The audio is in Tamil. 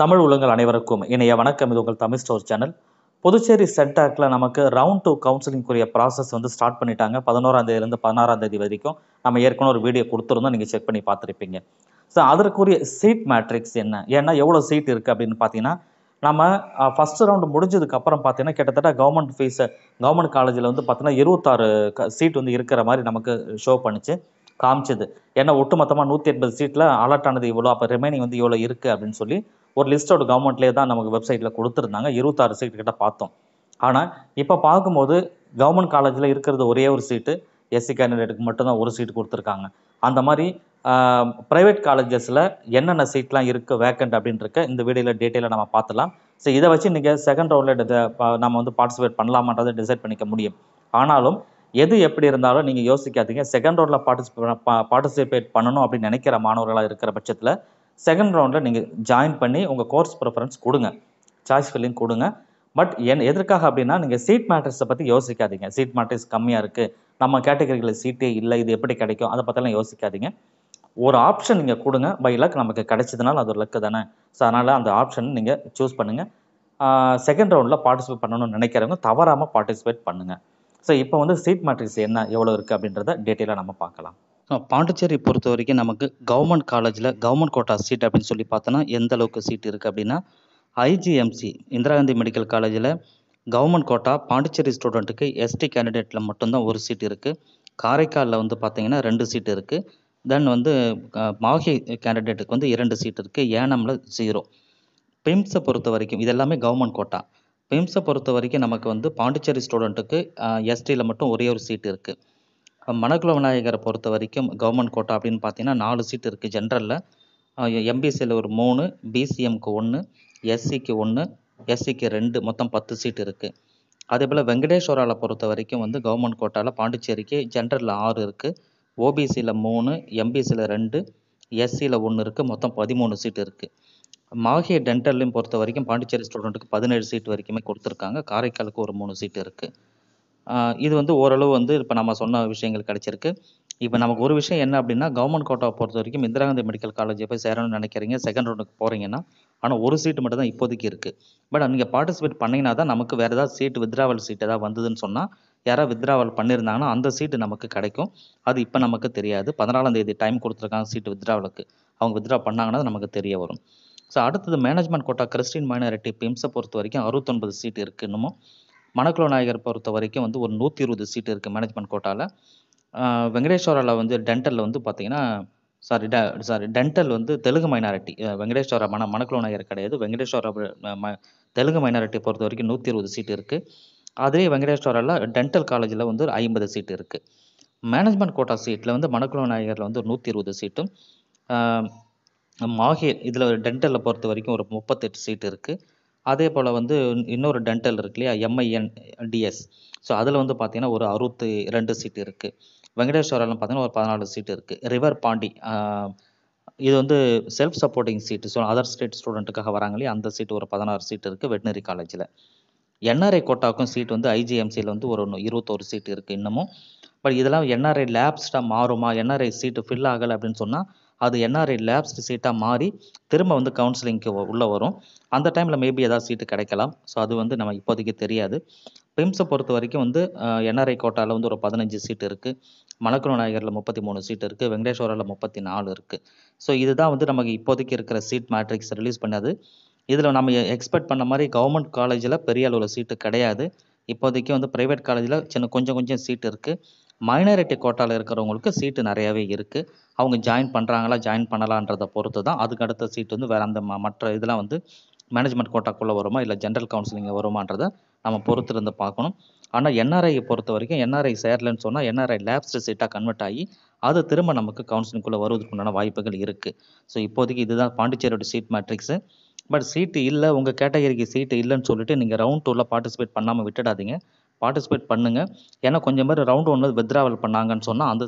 தமிழ் உள்ளங்கள் அனைவருக்கும் இணைய வணக்கம் இது உங்கள் தமிழ் ஸ்டோர் சேனல் புதுச்சேரி சென்டாக்ல நமக்கு ரவுண்ட் டூ கவுன்சிலிங்குரிய ப்ராசஸ் வந்து ஸ்டார்ட் பண்ணிட்டாங்க பதினோராம் இருந்து பதினாறாம் தேதி வரைக்கும் நம்ம ஏற்கனவே ஒரு வீடியோ கொடுத்துருந்தோம் நீங்கள் செக் பண்ணி பார்த்துருப்பீங்க ஸோ அதற்குரிய சீட் மேட்ரிக்ஸ் என்ன ஏன்னா எவ்வளோ சீட் இருக்குது அப்படின்னு பார்த்தீங்கன்னா நம்ம ஃபஸ்ட் ரவுண்டு முடிஞ்சதுக்கு அப்புறம் பார்த்தீங்கன்னா கிட்டத்தட்ட கவர்மெண்ட் ஃபீஸை கவர்மெண்ட் காலேஜில் வந்து பார்த்தீங்கன்னா இருபத்தாறு சீட் வந்து இருக்கிற மாதிரி நமக்கு ஷோ பண்ணிச்சு காமிச்சது ஏன்னா ஒட்டுமொத்தமாக நூற்றி எண்பது சீட்டில் அலர்ட் ஆனது இவ்வளோ அப்போ ரிமைனிங் வந்து இவ்வளோ இருக்குது அப்படின்னு சொல்லி ஒரு லிஸ்டோட கவர்மெண்ட்லேயே தான் நமக்கு வெப்சைட்டில் கொடுத்துருந்தாங்க இருபத்தாறு சீட்டு கிட்ட பார்த்தோம் ஆனால் இப்போ பார்க்கும்போது கவர்மெண்ட் காலேஜில் இருக்கிறது ஒரே ஒரு சீட்டு எஸ்சி கேண்டிடேட்டுக்கு மட்டும்தான் ஒரு சீட்டு கொடுத்துருக்காங்க அந்த மாதிரி ப்ரைவேட் காலேஜஸில் என்னென்ன சீட்லாம் இருக்குது வேக்கண்ட் அப்படின்றக்க இந்த வீடியோவில் டீட்டெயிலாக நம்ம பார்த்துலாம் ஸோ இதை வச்சு நீங்கள் செகண்ட் ரவுண்டில் நம்ம வந்து பார்ட்டிசிபேட் பண்ணலாமான்றதை டிசைட் பண்ணிக்க முடியும் ஆனாலும் எது எப்படி இருந்தாலும் நீங்கள் யோசிக்காதீங்க செகண்ட் ரவுண்டில் பார்ட்டிசிபே பார்ட்டிசிபேட் பண்ணணும் அப்படின்னு நினைக்கிற மாணவர்களாக இருக்கிற பட்சத்தில் செகண்ட் ரவுண்டில் நீங்கள் ஜாயின் பண்ணி உங்கள் கோர்ஸ் ப்ரிஃபரன்ஸ் கொடுங்க சாய்ஸ் ஃபில்லிங் கொடுங்க பட் என் எதற்காக அப்படின்னா நீங்கள் சீட் மேட்ரஸை பற்றி யோசிக்காதீங்க சீட் மேட்ரிஸ் கம்மியாக இருக்குது நம்ம கேட்டகரிகளில் சீட்டே இல்லை இது எப்படி கிடைக்கும் அதை பற்றிலாம் யோசிக்காதீங்க ஒரு ஆப்ஷன் நீங்கள் கொடுங்க பை லக் நமக்கு கிடைச்சதுனால அது ஒரு லக்கு தானே ஸோ அதனால் அந்த ஆப்ஷன் நீங்கள் சூஸ் பண்ணுங்கள் செகண்ட் ரவுண்டில் பார்ட்டிசிபேட் பண்ணணும்னு நினைக்கிறவங்க தவறாமல் பார்ட்டிசிபேட் பண்ணுங்கள் ஸோ இப்போ வந்து சீட் மேட்ரிக்ஸ் என்ன எவ்வளோ இருக்குது அப்படின்றத டீட்டெயிலாக நம்ம பார்க்கலாம் பாண்டிச்சேரி பொறுத்த வரைக்கும் நமக்கு கவர்மெண்ட் காலேஜில் கவர்மெண்ட் கோட்டா சீட் அப்படின்னு சொல்லி பார்த்தோன்னா எந்த அளவுக்கு சீட் இருக்குது அப்படின்னா ஐஜிஎம்சி இந்திரா காந்தி மெடிக்கல் காலேஜில் கவர்மெண்ட் கோட்டா பாண்டிச்சேரி ஸ்டூடெண்ட்டுக்கு எஸ்டி கேண்டிடேட்டில் மட்டும்தான் ஒரு சீட் இருக்குது காரைக்காலில் வந்து பார்த்தீங்கன்னா ரெண்டு சீட் இருக்குது தென் வந்து மாஹி கேண்டிடேட்டுக்கு வந்து இரண்டு சீட் இருக்குது ஏனமில் ஜீரோ பிம்ஸை பொறுத்த வரைக்கும் இதெல்லாமே கவர்மெண்ட் கோட்டா பிம்ஸை பொறுத்த வரைக்கும் நமக்கு வந்து பாண்டிச்சேரி ஸ்டூடெண்ட்டுக்கு எஸ்டியில் மட்டும் ஒரே ஒரு சீட் இருக்குது மணக்குள விநாயகரை பொறுத்த வரைக்கும் கவர்மெண்ட் கோட்டா அப்படின்னு பார்த்தீங்கன்னா நாலு சீட்டு இருக்குது ஜென்ரலில் எம்பிசியில் ஒரு மூணு பிசிஎம்க்கு ஒன்று எஸ்சிக்கு ஒன்று எஸ்சிக்கு ரெண்டு மொத்தம் பத்து சீட்டு இருக்குது அதே போல் வெங்கடேஸ்வராவில் பொறுத்த வரைக்கும் வந்து கவர்மெண்ட் கோட்டாவில் பாண்டிச்சேரிக்கு ஜென்ரலில் ஆறு இருக்குது ஓபிசியில் மூணு எம்பிசியில் e ரெண்டு எஸ்சியில் ஒன்று இருக்குது மொத்தம் பதிமூணு சீட்டு இருக்குது மாஹே டென்டல்லையும் பொறுத்த வரைக்கும் பாண்டிச்சேரி ஸ்டூடெண்ட்டுக்கு பதினேழு சீட் வரைக்குமே கொடுத்துருக்காங்க காரைக்காலுக்கு ஒரு மூணு சீட் இருக்குது இது வந்து ஓரளவு வந்து இப்போ நம்ம சொன்ன விஷயங்கள் கிடச்சிருக்கு இப்போ நமக்கு ஒரு விஷயம் என்ன அப்படின்னா கவர்மெண்ட் கோட்டாவை பொறுத்த வரைக்கும் இந்திரா காந்தி மெடிக்கல் காலேஜ் போய் சேரணும்னு நினைக்கிறீங்க செகண்ட் ரவுண்டுக்கு போகிறீங்கன்னா ஆனால் ஒரு சீட்டு மட்டும் தான் இப்போதைக்கு இருக்குது பட் நீங்கள் பார்ட்டிசிபேட் பண்ணிங்கன்னா தான் நமக்கு வேறு ஏதாவது சீட்டு வித்ராவல் சீட் ஏதாவது வந்ததுன்னு சொன்னால் யாராவது வித்ராவல் பண்ணியிருந்தாங்கன்னா அந்த சீட்டு நமக்கு கிடைக்கும் அது இப்போ நமக்கு தெரியாது பதினாலாம் தேதி டைம் கொடுத்துருக்காங்க சீட்டு வித்ராவலுக்கு அவங்க வித்ரா பண்ணாங்கன்னா நமக்கு தெரிய வரும் ஸோ அடுத்தது மேனேஜ்மெண்ட் கோட்டா கிறிஸ்டின் மைனாரிட்டி பிம்ஸை பொறுத்த வரைக்கும் அறுபத்தொன்பது சீட் இருக்குன்னுமோ இன்னமும் மணக்குள நாயகர் பொறுத்த வரைக்கும் வந்து ஒரு நூற்றி இருபது சீட்டு இருக்குது மேனேஜ்மெண்ட் கோட்டாவில் வெங்கடேஸ்வரால வந்து டென்டலில் வந்து பார்த்தீங்கன்னா சாரி ட சாரி டென்டல் வந்து தெலுங்கு மைனாரிட்டி வெங்கடேஸ்வர மன மணக்குள நாயகர் கிடையாது வெங்கடேஸ்வர தெலுங்கு மைனாரிட்டி பொறுத்த வரைக்கும் நூற்றி இருபது சீட்டு இருக்குது அதே வெங்கடேஸ்வரால டென்டல் காலேஜில் வந்து ஒரு ஐம்பது சீட்டு இருக்குது மேனேஜ்மெண்ட் கோட்டா சீட்டில் வந்து மணக்குள நாயகரில் வந்து ஒரு நூற்றி இருபது சீட்டும் மாஹே இதில் டென்டலில் பொறுத்த வரைக்கும் ஒரு முப்பத்தெட்டு சீட்டு இருக்குது அதே போல் வந்து இன்னொரு டென்டல் இருக்கு இல்லையா எம்ஐஎன் டிஎஸ் ஸோ அதில் வந்து பார்த்தீங்கன்னா ஒரு அறுபத்தி ரெண்டு சீட்டு இருக்குது வெங்கடேஸ்வரம் பார்த்தீங்கன்னா ஒரு பதினாலு சீட்டு இருக்குது ரிவர் பாண்டி இது வந்து self supporting seat so other state ஸ்டூடெண்ட்டுக்காக வராங்க இல்லையா அந்த சீட்டு ஒரு பதினாறு சீட்டு இருக்குது வெட்டினரி காலேஜில் என்ஆர்ஐ கோட்டாவுக்கும் சீட் வந்து ஐஜிஎம்சியில் வந்து ஒரு ஒன்று இருபத்தோரு சீட்டு இருக்குது இன்னமும் பட் இதெல்லாம் என்ஆர்ஐ லேப்ஸ்டாக மாறுமா என்ஆர்ஐ சீட்டு ஃபில் ஆகலை அப்படின்னு சொன்னால் அது என்ஆர்ஐ லேப்ஸ்டு சீட்டாக மாறி திரும்ப வந்து கவுன்சிலிங்க்கு உள்ளே வரும் அந்த டைமில் மேபி ஏதாவது சீட்டு கிடைக்கலாம் ஸோ அது வந்து நம்ம இப்போதைக்கு தெரியாது பிம்ஸை பொறுத்த வரைக்கும் வந்து என்ஆர்ஐ கோட்டாவில் வந்து ஒரு பதினஞ்சு சீட் இருக்குது மணக்குள நாயகரில் முப்பத்தி மூணு சீட் இருக்குது வெங்கடேஸ்வரில் முப்பத்தி நாலு இருக்குது ஸோ இதுதான் வந்து நமக்கு இப்போதைக்கு இருக்கிற சீட் மேட்ரிக்ஸ் ரிலீஸ் பண்ணாது இதில் நம்ம எக்ஸ்பெக்ட் பண்ண மாதிரி கவர்மெண்ட் காலேஜில் பெரிய அளவில் சீட்டு கிடையாது இப்போதைக்கு வந்து ப்ரைவேட் காலேஜில் சின்ன கொஞ்சம் கொஞ்சம் சீட் இருக்குது மைனாரிட்டி கோட்டாவில் இருக்கிறவங்களுக்கு சீட்டு நிறையாவே இருக்குது அவங்க ஜாயின் பண்ணுறாங்களா ஜாயின் பண்ணலான்றதை பொறுத்து தான் அதுக்கு அடுத்த சீட் வந்து வேறு அந்த மற்ற இதெல்லாம் வந்து மேனேஜ்மெண்ட் கோட்டாக்குள்ளே வருமா இல்லை ஜென்ரல் கவுன்சிலிங் வருமான்றதை நம்ம பொறுத்து இருந்து பார்க்கணும் ஆனால் என்ஆர்ஐயை பொறுத்த வரைக்கும் என்ஆர்ஐ சேரலன்னு சொன்னால் என்ஆர்ஐ லேப்ஸ்ட் சீட்டாக கன்வெர்ட் ஆகி அது திரும்ப நமக்கு கவுன்சிலிங்குள்ளே வருவதற்குண்டான வாய்ப்புகள் இருக்குது ஸோ இப்போதைக்கு இதுதான் பாண்டிச்சேரியோட சீட் மேட்ரிக்ஸு பட் சீட்டு இல்லை உங்கள் கேட்டகரிக்கு சீட்டு இல்லைன்னு சொல்லிட்டு நீங்கள் ரவுண்ட் டூவில் பார்ட்டிசிபேட் பண்ணாமல் விட்டுடாதீங்க பார்ட்டிசிபேட் பண்ணுங்கள் ஏன்னா கொஞ்சம் பேர் ரவுண்ட் ஒன்னில் வித்ட்ராவல் பண்ணாங்கன்னு சொன்னால் அந்த